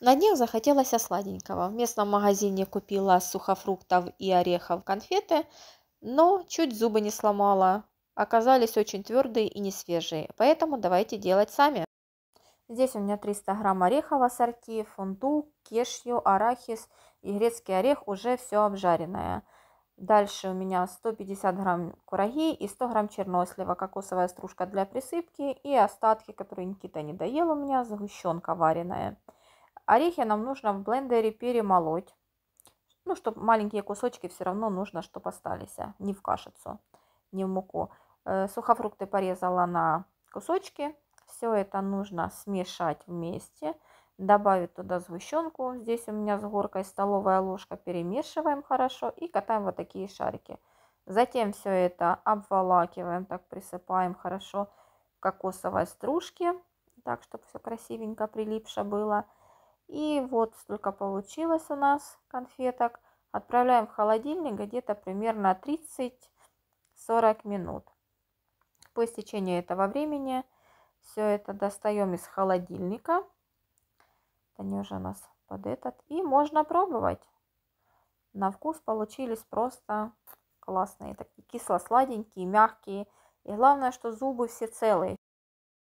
На днях захотелось сладенького. В местном магазине купила сухофруктов и орехов конфеты, но чуть зубы не сломала. Оказались очень твердые и не свежие, поэтому давайте делать сами. Здесь у меня 300 грамм орехов ассорти, фундук, кешью, арахис и грецкий орех уже все обжаренное. Дальше у меня 150 грамм кураги и 100 грамм чернослива, кокосовая стружка для присыпки и остатки, которые Никита не доел у меня, сгущенка вареная. Орехи нам нужно в блендере перемолоть. Ну, чтобы маленькие кусочки все равно нужно, чтобы остались. А не в кашицу, не в муку. Э, сухофрукты порезала на кусочки. Все это нужно смешать вместе. Добавить туда сгущенку. Здесь у меня с горкой столовая ложка. Перемешиваем хорошо и катаем вот такие шарики. Затем все это обволакиваем, так присыпаем хорошо кокосовой стружки, так, чтобы все красивенько прилипше было. И вот столько получилось у нас конфеток. Отправляем в холодильник где-то примерно 30-40 минут. По истечении этого времени все это достаем из холодильника. уже у нас под этот. И можно пробовать. На вкус получились просто классные, такие кисло-сладенькие, мягкие. И главное, что зубы все целые.